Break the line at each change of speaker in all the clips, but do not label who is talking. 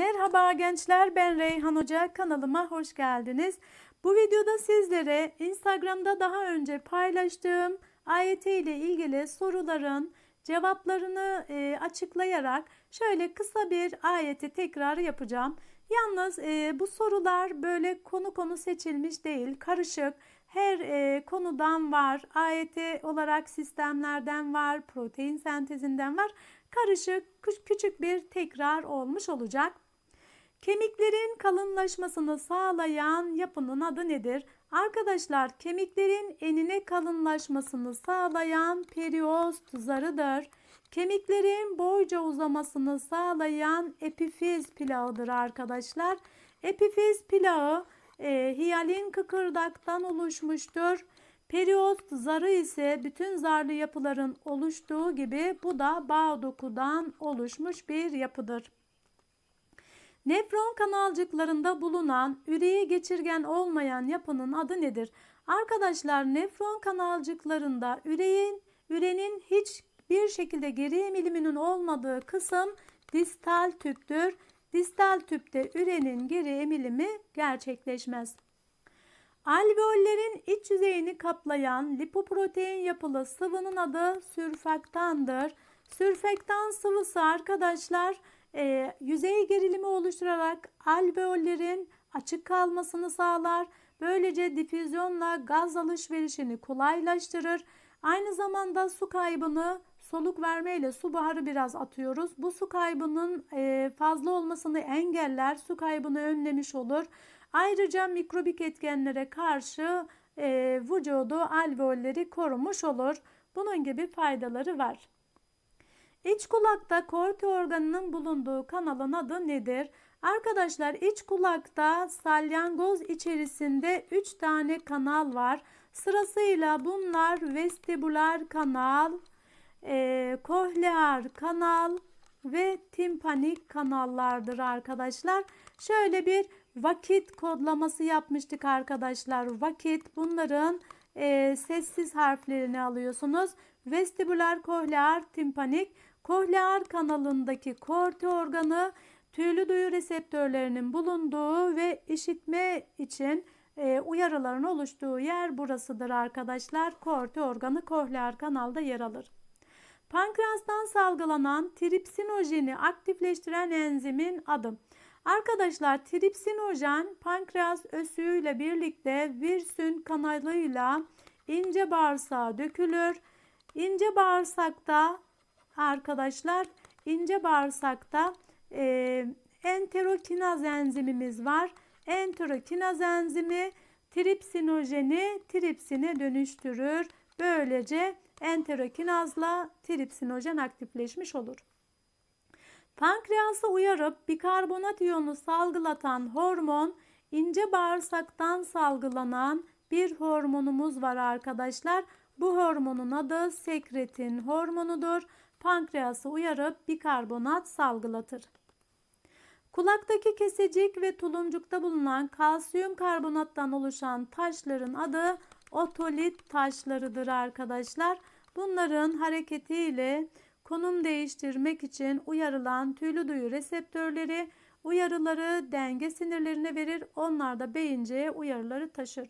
Merhaba gençler ben Reyhan Hoca kanalıma hoş geldiniz. Bu videoda sizlere Instagram'da daha önce paylaştığım AYT ile ilgili soruların cevaplarını e, açıklayarak şöyle kısa bir AYT tekrarı yapacağım. Yalnız e, bu sorular böyle konu konu seçilmiş değil karışık her e, konudan var. AYT olarak sistemlerden var, protein sentezinden var. Karışık küçük bir tekrar olmuş olacak. Kemiklerin kalınlaşmasını sağlayan yapının adı nedir? Arkadaşlar kemiklerin enine kalınlaşmasını sağlayan periost zarıdır. Kemiklerin boyca uzamasını sağlayan epifiz plağıdır arkadaşlar. Epifiz plağı e, hiyalin kıkırdaktan oluşmuştur. Periost zarı ise bütün zarlı yapıların oluştuğu gibi bu da bağ dokudan oluşmuş bir yapıdır. Nefron kanalcıklarında bulunan üreyi geçirgen olmayan yapının adı nedir? Arkadaşlar nefron kanalcıklarında üreyin, ürenin bir şekilde geri emiliminin olmadığı kısım distal tüptür. Distal tüpte ürenin geri emilimi gerçekleşmez. Alveollerin iç yüzeyini kaplayan lipoprotein yapılı sıvının adı sürfaktandır. Sürfektan sıvısı arkadaşlar e, yüzey gerilimi oluşturarak alveollerin açık kalmasını sağlar. Böylece difüzyonla gaz alışverişini kolaylaştırır. Aynı zamanda su kaybını soluk vermeyle su buharı biraz atıyoruz. Bu su kaybının e, fazla olmasını engeller, su kaybını önlemiş olur. Ayrıca mikrobik etkenlere karşı e, vücudu alveolleri korumuş olur. Bunun gibi faydaları var. İç kulakta korti organının bulunduğu kanalın adı nedir? Arkadaşlar iç kulakta salyangoz içerisinde 3 tane kanal var. Sırasıyla bunlar vestibular kanal, e, kohlear kanal ve timpanik kanallardır arkadaşlar. Şöyle bir vakit kodlaması yapmıştık arkadaşlar. Vakit bunların e, sessiz harflerini alıyorsunuz. Vestibular kohlear timpanik kohlear kanalındaki korti organı tüylü duyu reseptörlerinin bulunduğu ve işitme için e, uyarıların oluştuğu yer burasıdır arkadaşlar. Korti organı kohlear kanalda yer alır. Pankreastan salgılanan tripsinojeni aktifleştiren enzimin adı. Arkadaşlar tripsinojen pankreas ösüyle birlikte virsün kanalıyla ince bağırsağa dökülür. İnce bağırsakta arkadaşlar ince bağırsakta e, enterokinaz enzimimiz var. Enterokinaz enzimi tripsinojeni tripsine dönüştürür. Böylece enterokinazla tripsinojen aktifleşmiş olur. Pankreası uyarıp bikarbonat iyonu salgılatan hormon ince bağırsaktan salgılanan bir hormonumuz var arkadaşlar. Bu hormonun adı sekretin hormonudur. Pankreası uyarıp bikarbonat salgılatır. Kulaktaki kesecik ve tulumcukta bulunan kalsiyum karbonattan oluşan taşların adı otolit taşlarıdır arkadaşlar. Bunların hareketiyle konum değiştirmek için uyarılan tüylü duyu reseptörleri uyarıları denge sinirlerine verir. Onlar da beyince uyarıları taşır.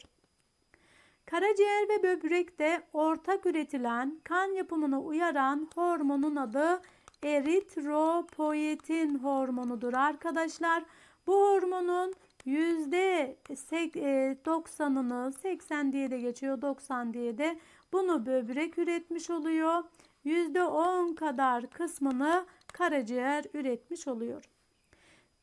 Karaciğer ve böbrekte ortak üretilen kan yapımını uyaran hormonun adı eritropoyetin hormonudur arkadaşlar. Bu hormonun %90'ını e, 80 diye de geçiyor 90 diye de bunu böbrek üretmiş oluyor. %10 kadar kısmını karaciğer üretmiş oluyor.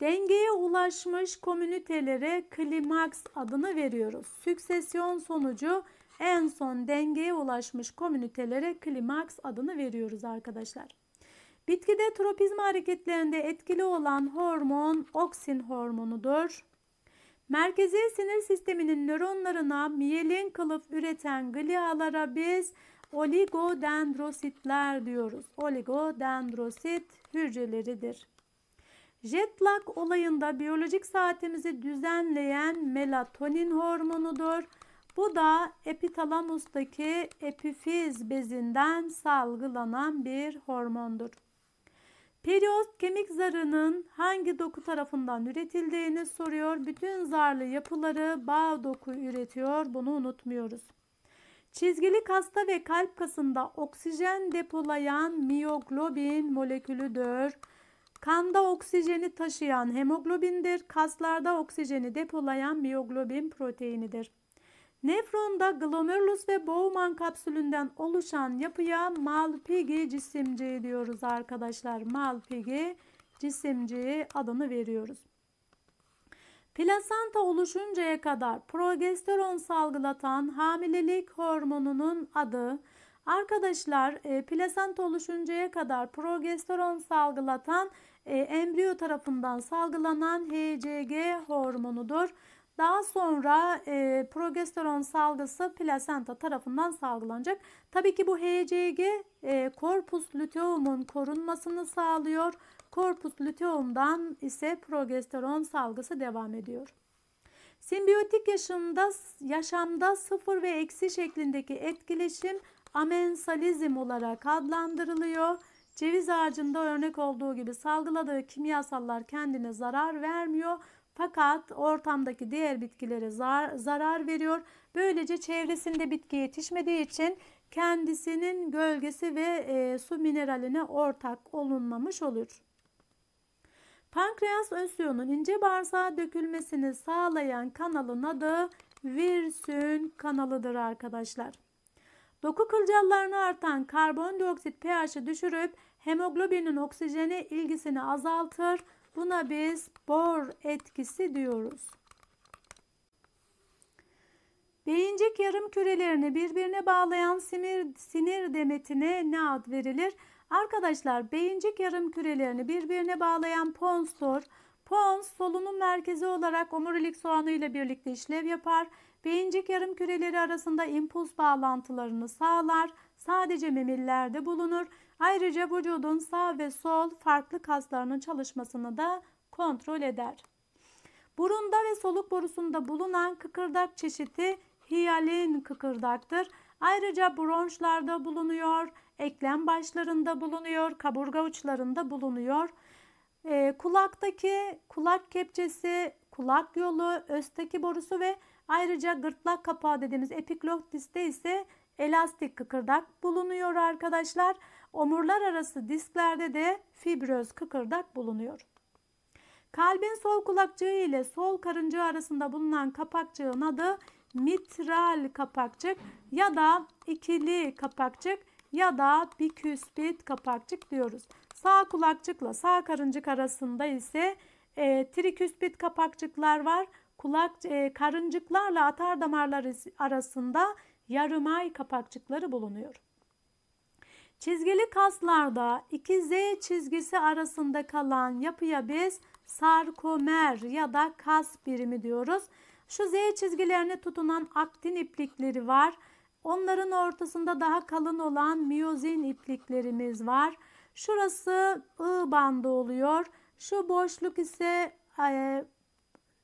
Dengeye ulaşmış komünitelere klimaks adını veriyoruz. Süksesyon sonucu en son dengeye ulaşmış komünitelere klimaks adını veriyoruz arkadaşlar. Bitkide tropizma hareketlerinde etkili olan hormon oksin hormonudur. Merkezi sinir sisteminin nöronlarına miyelin kılıf üreten glialara biz oligodendrositler diyoruz. Oligodendrosit hücreleridir. Jetlag olayında biyolojik saatimizi düzenleyen melatonin hormonudur. Bu da epitalamustaki epifiz bezinden salgılanan bir hormondur. Periost kemik zarının hangi doku tarafından üretildiğini soruyor. Bütün zarlı yapıları bağ doku üretiyor. Bunu unutmuyoruz. Çizgili kasta ve kalp kasında oksijen depolayan miyoglobin molekülüdür. Kanda oksijeni taşıyan hemoglobindir. Kaslarda oksijeni depolayan miyoglobin proteinidir. Nefronda glomerulus ve Bowman kapsülünden oluşan yapıya Malpighi cisimciği diyoruz arkadaşlar. Malpighi cisimciği adını veriyoruz. Plasanta oluşuncaya kadar progesteron salgılatan hamilelik hormonunun adı Arkadaşlar e, plasenta oluşuncaya kadar progesteron salgılatan e, embriyo tarafından salgılanan HCG hormonudur. Daha sonra e, progesteron salgısı plasenta tarafından salgılanacak. Tabii ki bu HCG e, korpus luteumun korunmasını sağlıyor. Korpus luteum'dan ise progesteron salgısı devam ediyor. Simbiyotik yaşamda, yaşamda sıfır ve eksi şeklindeki etkileşim amensalizm olarak adlandırılıyor. Ceviz ağacında örnek olduğu gibi salgıladığı kimyasallar kendine zarar vermiyor. Fakat ortamdaki diğer bitkilere zar, zarar veriyor. Böylece çevresinde bitki yetişmediği için kendisinin gölgesi ve e, su mineraline ortak olunmamış olur. Pankreas özüyonun ince bağırsağa dökülmesini sağlayan kanalın adı virsün kanalıdır arkadaşlar. Doku kılcallarını artan karbondioksit pH'i düşürüp hemoglobinin oksijene ilgisini azaltır. Buna biz bor etkisi diyoruz. Beyincik yarım kürelerini birbirine bağlayan sinir, sinir demetine ne ad verilir? Arkadaşlar beyincik yarım kürelerini birbirine bağlayan pons ponstor, pons solunum merkezi olarak omurilik soğanı ile birlikte işlev yapar. Beyincik yarım küreleri arasında impuls bağlantılarını sağlar. Sadece memillerde bulunur. Ayrıca vücudun sağ ve sol farklı kaslarının çalışmasını da kontrol eder. Burunda ve soluk borusunda bulunan kıkırdak çeşidi hiyalin kıkırdaktır. Ayrıca bronşlarda bulunuyor, eklem başlarında bulunuyor, kaburga uçlarında bulunuyor. E, kulaktaki kulak kepçesi, kulak yolu, östeki borusu ve ayrıca gırtlak kapağı dediğimiz epiglotiste ise elastik kıkırdak bulunuyor arkadaşlar. Omurlar arası disklerde de fibroz kıkırdak bulunuyor. Kalbin sol kulakçığı ile sol karıncığı arasında bulunan kapakçığın adı mitral kapakçık ya da ikili kapakçık ya da biküspit kapakçık diyoruz. Sağ kulakçıkla sağ karıncık arasında ise e, triküspit kapakçıklar var. Kulak e, karıncıklarla atar damarlar arasında yarımay kapakçıkları bulunuyor. Çizgili kaslarda iki Z çizgisi arasında kalan yapıya biz sarkomer ya da kas birimi diyoruz. Şu Z çizgilerine tutunan aktin iplikleri var. Onların ortasında daha kalın olan miyozin ipliklerimiz var. Şurası I bandı oluyor. Şu boşluk ise e,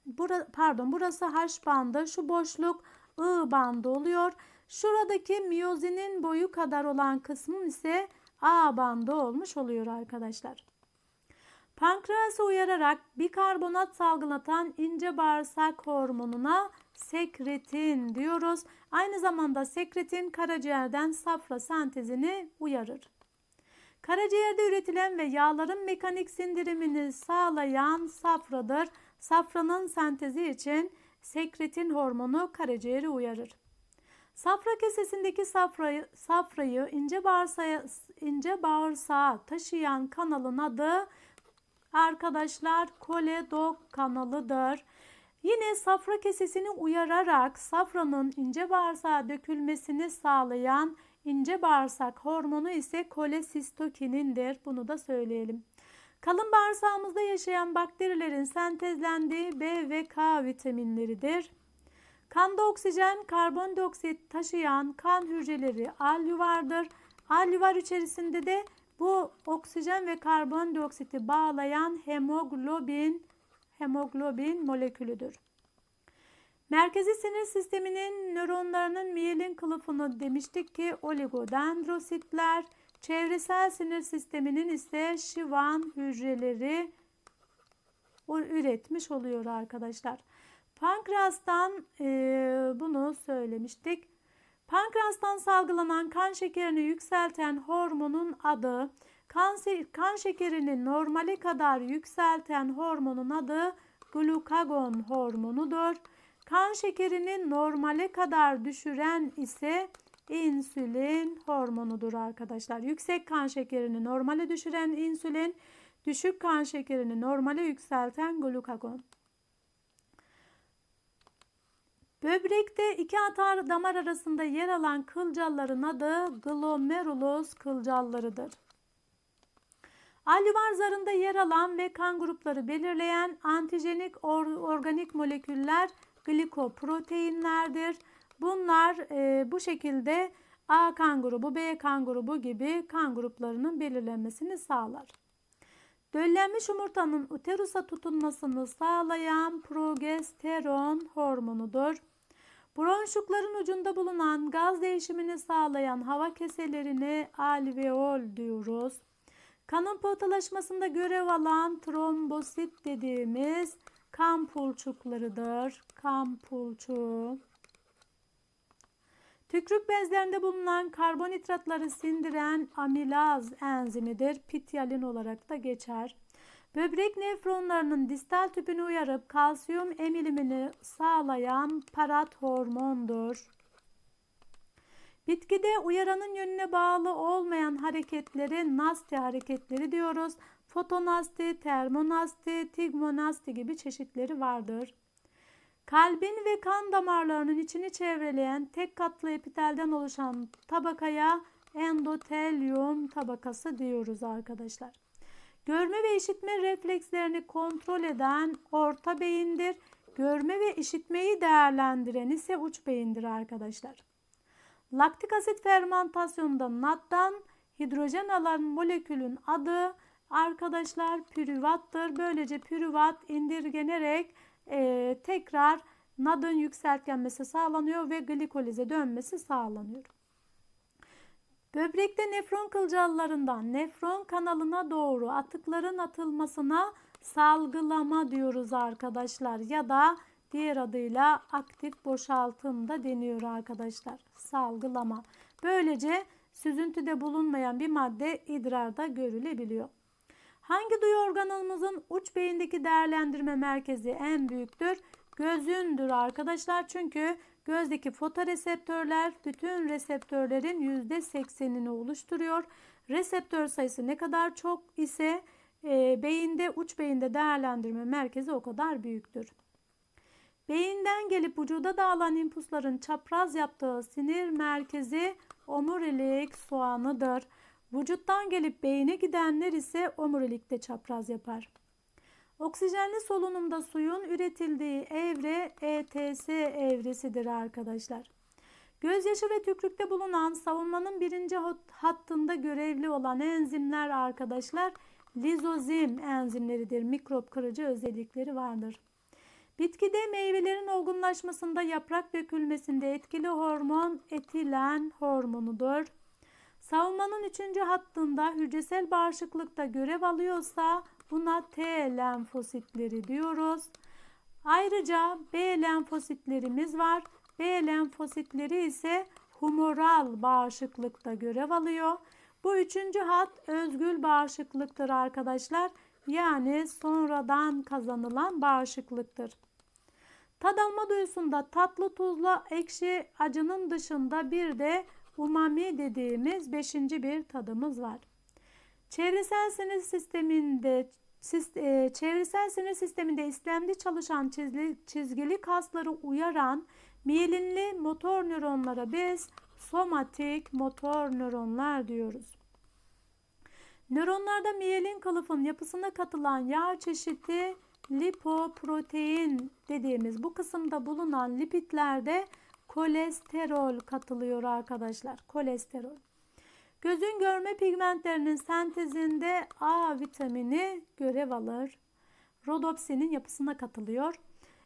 bura, pardon burası H bandı. Şu boşluk I bandı oluyor. Şuradaki miyozinin boyu kadar olan kısmım ise A bandı olmuş oluyor arkadaşlar. Pankreası uyararak bikarbonat salgılatan ince bağırsak hormonuna sekretin diyoruz. Aynı zamanda sekretin karaciğerden safra sentezini uyarır. Karaciğerde üretilen ve yağların mekanik sindirimini sağlayan safradır. Safranın sentezi için sekretin hormonu karaciğeri uyarır. Safra kesesindeki safrayı, safrayı ince, bağırsağa, ince bağırsağa taşıyan kanalın adı arkadaşlar koledok kanalıdır. Yine safra kesesini uyararak safranın ince bağırsağa dökülmesini sağlayan ince bağırsak hormonu ise kolesistokinindir. Bunu da söyleyelim. Kalın bağırsağımızda yaşayan bakterilerin sentezlendiği B ve K vitaminleridir. Kanda oksijen, karbondioksit taşıyan kan hücreleri alüvardır. Alüvar içerisinde de bu oksijen ve karbondioksiti bağlayan hemoglobin hemoglobin molekülüdür. Merkezi sinir sisteminin nöronlarının miyelin kılıfını demiştik ki oligodendrositler, çevresel sinir sisteminin ise şivan hücreleri üretmiş oluyor arkadaşlar. Pankreastan e, bunu söylemiştik. Pankreastan salgılanan kan şekerini yükselten hormonun adı, kan kan şekerini normale kadar yükselten hormonun adı glukagon hormonudur. Kan şekerini normale kadar düşüren ise insülin hormonudur arkadaşlar. Yüksek kan şekerini normale düşüren insülin, düşük kan şekerini normale yükselten glukagon. Böbrekte iki atar damar arasında yer alan kılcalların adı glomerulus kılcallarıdır. Alüvar zarında yer alan ve kan grupları belirleyen antijenik or organik moleküller glikoproteinlerdir. Bunlar e, bu şekilde A kan grubu, B kan grubu gibi kan gruplarının belirlenmesini sağlar. Döllenmiş yumurtanın uterusa tutunmasını sağlayan progesteron hormonudur. Bronşukların ucunda bulunan gaz değişimini sağlayan hava keselerini alveol diyoruz. Kanın pıhtılaşmasında görev alan trombosit dediğimiz kan pulçuklarıdır. Kan pulçuğu. Tükrük bezlerinde bulunan karbonhidratları sindiren amilaz enzimidir. Pityalin olarak da geçer. Böbrek nefronlarının distal tüpünü uyarıp kalsiyum emilimini sağlayan parat hormondur. Bitkide uyaranın yönüne bağlı olmayan hareketlere nasti hareketleri diyoruz. Fotonasti, termonasti, tigmonasti gibi çeşitleri vardır. Kalbin ve kan damarlarının içini çevreleyen tek katlı epitelden oluşan tabakaya endotelyum tabakası diyoruz arkadaşlar. Görme ve işitme reflekslerini kontrol eden orta beyindir. Görme ve işitmeyi değerlendiren ise uç beyindir arkadaşlar. Laktik asit fermentasyonunda nattan hidrojen alan molekülün adı arkadaşlar pürüvattır. Böylece pürüvat indirgenerek e, tekrar nadın yükseltgenmesi sağlanıyor ve glikolize dönmesi sağlanıyor. Böbrekte nefron kılcallarından nefron kanalına doğru atıkların atılmasına salgılama diyoruz arkadaşlar ya da diğer adıyla aktif boşaltım da deniyor arkadaşlar. Salgılama. Böylece süzüntüde bulunmayan bir madde idrarda görülebiliyor. Hangi duyu organımızın uç beyindeki değerlendirme merkezi en büyüktür? Gözündür arkadaşlar çünkü Gözdeki fotoreseptörler bütün reseptörlerin %80'ini oluşturuyor. Reseptör sayısı ne kadar çok ise e, beyinde uç beyinde değerlendirme merkezi o kadar büyüktür. Beyinden gelip vücuda dağılan impulsların çapraz yaptığı sinir merkezi omurilik soğanıdır. Vücuttan gelip beyine gidenler ise omurilikte çapraz yapar. Oksijenli solunumda suyun üretildiği evre ETS evresidir arkadaşlar. Gözyaşı ve tükrükte bulunan savunmanın birinci hattında görevli olan enzimler arkadaşlar lizozim enzimleridir. Mikrop kırıcı özellikleri vardır. Bitkide meyvelerin olgunlaşmasında yaprak dökülmesinde etkili hormon etilen hormonudur. Savunmanın üçüncü hattında hücresel bağışıklıkta görev alıyorsa Buna T lenfositleri diyoruz. Ayrıca B lenfositlerimiz var. B lenfositleri ise humoral bağışıklıkta görev alıyor. Bu üçüncü hat özgül bağışıklıktır arkadaşlar. Yani sonradan kazanılan bağışıklıktır. Tad alma duyusunda tatlı, tuzlu, ekşi, acının dışında bir de umami dediğimiz beşinci bir tadımız var. Çevresel sinir sisteminde e, çevresel sinir sisteminde istemli çalışan çizgili, çizgili kasları uyaran miyelinli motor nöronlara biz somatik motor nöronlar diyoruz. Nöronlarda miyelin kalıfın yapısına katılan yağ çeşidi lipoprotein dediğimiz bu kısımda bulunan lipitlerde kolesterol katılıyor arkadaşlar. Kolesterol. Gözün görme pigmentlerinin sentezinde A vitamini görev alır. Rodopsinin yapısına katılıyor.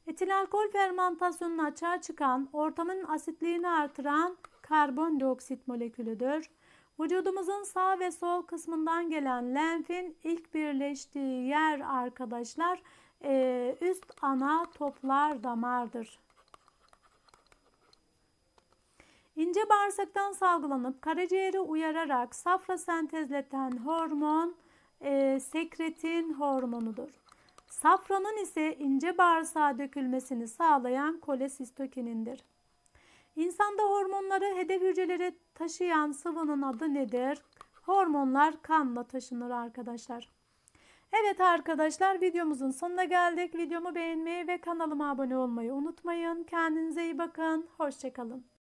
Etil alkol fermentasyonunu açığa çıkan, ortamın asitliğini artıran karbondioksit molekülüdür. Vücudumuzun sağ ve sol kısmından gelen lenfin ilk birleştiği yer arkadaşlar üst ana toplar damardır. İnce bağırsaktan salgılanıp karaciğere uyararak safra sentezleten hormon e, sekretin hormonudur. Safranın ise ince bağırsağa dökülmesini sağlayan kolesistokinindir. İnsanda hormonları hedef hücrelere taşıyan sıvının adı nedir? Hormonlar kanla taşınır arkadaşlar. Evet arkadaşlar videomuzun sonuna geldik. Videomu beğenmeyi ve kanalıma abone olmayı unutmayın. Kendinize iyi bakın. Hoşçakalın.